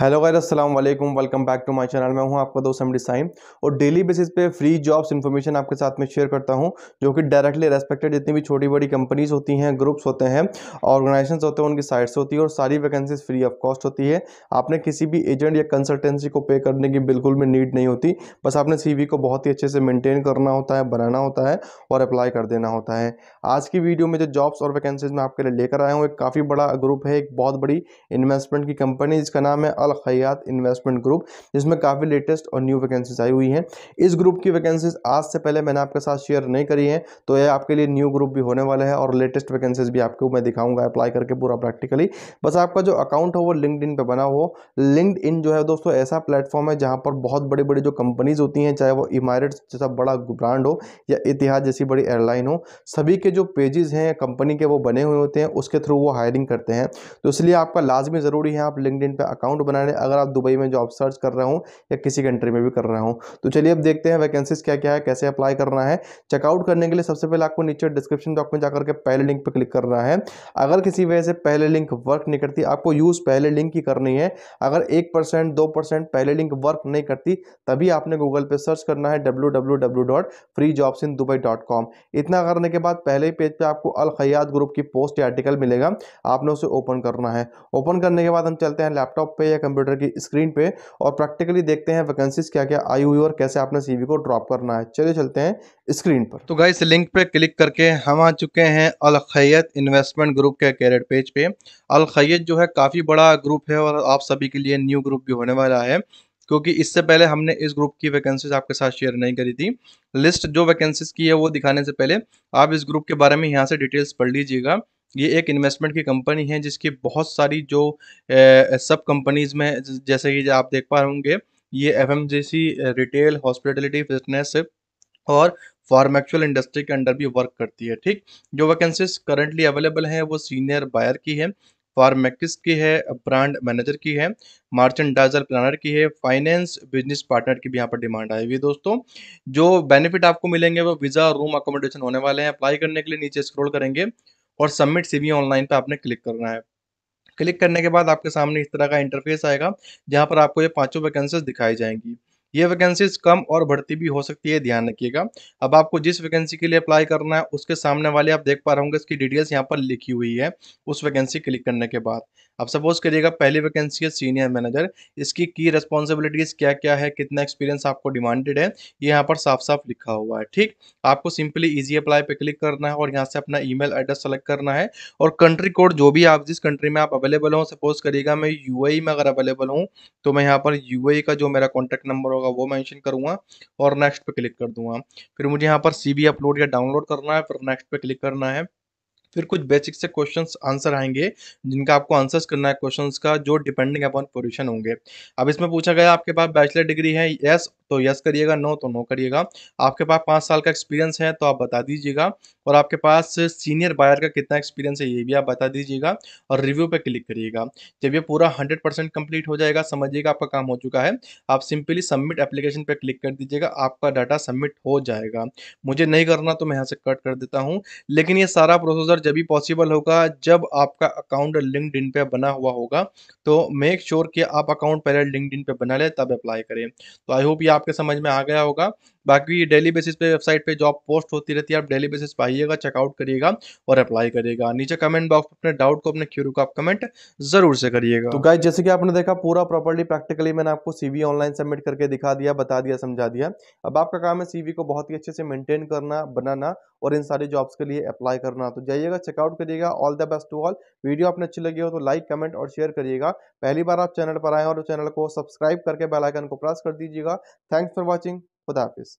hello guys अस्सलाम वालेकुम welcome back to my channel मैं हूं आपका दोस्त एम साइम और डेली बेसिस पे फ्री जॉब्स इन्फॉर्मेशन आपके साथ में शेयर करता हूं जो कि डायरेक्टली रेस्पेक्टेड जितनी भी छोटी बड़ी कंपनीज होती हैं ग्रुप्स होते हैं ऑर्गेनाइजेशंस होते हैं उनकी साइट्स होती है और सारी वैकेंसीज फ्री ऑफ कॉस्ट होती है आपने किसी भी एजेंट या कंसल्टेंसी को पे करने की बिल्कुल भी नीड नहीं होती बस आपने सी को बहुत ही अच्छे से मेनटेन करना होता है बनाना होता है और अप्लाई कर देना होता है आज की वीडियो में जो जॉब्स और वैकेंसीज मैं आपके लिए लेकर आया हूँ एक काफ़ी बड़ा ग्रुप है एक बहुत बड़ी इन्वेस्टमेंट की कंपनी जिसका नाम है अल खयात इन्वेस्टमेंट ग्रुप जिसमें काफ़ी लेटेस्ट और न्यू वैकेंसीज आई हुई हैं इस ग्रुप की वैकेंसीज आज से पहले मैंने आपके साथ शेयर नहीं करी है तो यह आपके लिए न्यू ग्रुप भी होने वाला है और लेटेस्ट वैकेंसीज भी आपको मैं दिखाऊंगा अप्लाई करके पूरा प्रैक्टिकली बस आपका जो अकाउंट हो वो लिंकड इन बना हो लिंकड जो है दोस्तों ऐसा प्लेटफॉर्म है जहाँ पर बहुत बड़ी बड़ी जो कंपनीज होती हैं चाहे वो इमारेट्स जैसा बड़ा ब्रांड हो या इतिहास जैसी बड़ी एयरलाइन हो सभी के जो पेजेस हैं कंपनी के वो बने हुए होते हैं उसके थ्रू वो हायरिंग करते हैं तो इसलिए आपका लाजमी ज़रूरी है आप लिंकड पे अकाउंट बना बनाने अगर आप दुबई में जॉब सर्च कर रहे हो या किसी कंट्री में भी कर रहे हो तो चलिए अब देखते हैं वैकेंसीज क्या क्या है कैसे अप्लाई करना है चेकआउट करने के लिए सबसे पहले आपको नीचे डिस्क्रिप्शन बॉक्स में जाकर के पहले लिंक पर क्लिक करना है अगर किसी वजह से पहले लिंक वर्क नहीं करती आपको यूज़ पहले लिंक ही करनी है अगर एक परसेंट दो परसेंट पहले लिंक वर्क नहीं करती तभी आपने गूगल पे सर्च करना है W W W dot free jobs in Dubai dot com इतना करने के बाद पहले ही पेज पे आपको अल खयात ग्रुप की पोस्ट या आर्टिकल मिलेगा आपने उसे ओपन करना है ओपन करने के बाद हम चलते हैं लैपटॉप पे या कंप्यूटर की स्क्रीन पे और प्रैक्टिकली देखते हैं वैकेंसीज क्या क्या आई हुई और कैसे आपने सीवी को ड्रॉप करना है चलिए चलते हैं स्क्रीन पर तो गाइस लिंक पे क्लिक करके हम आ चुके हैं अलखैत इन्वेस्टमेंट ग्रुप के कैरेट पेज पे अलखैत जो है काफ़ी बड़ा ग्रुप है और आप सभी के लिए न्यू ग्रुप भी होने वाला है क्योंकि इससे पहले हमने इस ग्रुप की वैकेंसीज आपके साथ शेयर नहीं करी थी लिस्ट जो वैकेंसीज की है वो दिखाने से पहले आप इस ग्रुप के बारे में यहाँ से डिटेल्स पढ़ लीजिएगा ये एक इन्वेस्टमेंट की कंपनी है जिसकी बहुत सारी जो ए, सब कंपनीज में जैसे कि आप देख पा होंगे ये एफ रिटेल हॉस्पिटलिटी फिटनेस और फार्मेक्चुअल इंडस्ट्री के अंडर भी वर्क करती है ठीक जो वैकेंसीज करंटली अवेलेबल हैं वो सीनियर बायर की है फार्मेक्स की है ब्रांड मैनेजर की है मार्चेंडाइजर प्लानर की है फाइनेंस बिजनेस पार्टनर की भी यहाँ पर डिमांड आई हुई है दोस्तों जो बेनिफिट आपको मिलेंगे वो वीज़ा रूम अकोमोडेशन होने वाले हैं अप्लाई करने के लिए नीचे स्क्रोल करेंगे और सबमिट सी ऑनलाइन पर आपने क्लिक करना है क्लिक करने के बाद आपके सामने इस तरह का इंटरफेस आएगा जहाँ पर आपको ये पाँचों वैकेंसीज दिखाई जाएंगी ये वैकेंसीज कम और बढ़ती भी हो सकती है ध्यान रखिएगा अब आपको जिस वैकेंसी के लिए अप्लाई करना है उसके सामने वाले आप देख पा रहे होंगे इसकी डिटेल्स यहाँ पर लिखी हुई है उस वैकेंसी क्लिक करने के बाद अब सपोज करिएगा पहली वैकेंसी है सीनियर मैनेजर इसकी की रेस्पॉन्सिबिलिटीज क्या क्या है कितना एक्सपीरियंस आपको डिमांडेड है ये यहाँ पर साफ साफ लिखा हुआ है ठीक आपको सिंपली इजी अप्लाई पे क्लिक करना है और यहाँ से अपना ईमेल एड्रेस सेलेक्ट करना है और कंट्री कोड जो भी आप जिस कंट्री में आप अवेलेबल हो सपोज करिएगा मैं यू e में अगर अवेलेबल हूँ तो मैं यहाँ पर यू e का जो मेरा कॉन्टैक्ट नंबर होगा होगा वो मैंशन करूँगा और नेक्स्ट पर क्लिक कर दूंगा फिर मुझे यहाँ पर सी अपलोड या डाउनलोड करना है फिर नेक्स्ट पर क्लिक करना है फिर कुछ बेसिक से क्वेश्चंस आंसर आएंगे जिनका आपको आंसर्स करना है क्वेश्चंस का जो डिपेंडिंग अपॉन पोजीशन होंगे अब इसमें पूछा गया आपके पास बैचलर डिग्री है यस तो यस करिएगा नो तो नो करिएगा आपके पास पाँच साल का एक्सपीरियंस है तो आप बता दीजिएगा और आपके पास सीनियर बायर का कितना एक्सपीरियंस है ये भी आप बता दीजिएगा और रिव्यू पर क्लिक करिएगा जब ये पूरा हंड्रेड परसेंट कम्प्लीट हो जाएगा समझिएगा आपका काम हो चुका है आप सिंपली सबमिट एप्लीकेशन पर क्लिक कर दीजिएगा आपका डाटा सबमिट हो जाएगा मुझे नहीं करना तो मैं यहाँ से कट कर देता हूँ लेकिन ये सारा प्रोसेसर जब भी पॉसिबल होगा जब आपका अकाउंट लिंकड इन पे बना हुआ होगा तो मेक श्योर sure कि आप अकाउंट पहले लिंकड इन पे बना ले तब अप्लाई करें तो आई होप ये आपके समझ में आ गया होगा बाकी डेली बेसिस पे वेबसाइट पे जॉब पोस्ट होती रहती है आप डेली बेसिस पे आइएगा चेकआउट करिएगा और अप्लाई करिएगा नीचे कमेंट बॉक्स अपने डाउट को अपने क्यूरू को आप कमेंट जरूर से करिएगा तो गाइज जैसे कि आपने देखा पूरा प्रॉपर्ली प्रैक्टिकली मैंने आपको सीवी ऑनलाइन सबमिट करके दिखा दिया बता दिया समझा दिया अब आपका काम है सीवी को बहुत ही अच्छे से मेंटेन करना बनाना और इन सारी जॉब्स के लिए अप्लाई करना तो जाइएगा चेकआउट करिएगा all the best to all video आपने अच्छी लगी हो तो लाइक कमेंट और शेयर करिएगा पहली बार आप चैनल पर आए और चैनल तो को सब्सक्राइब करके बेलाइकन को प्रेस कर दीजिएगा थैंक्स फॉर वॉचिंग खुदा हाफिज़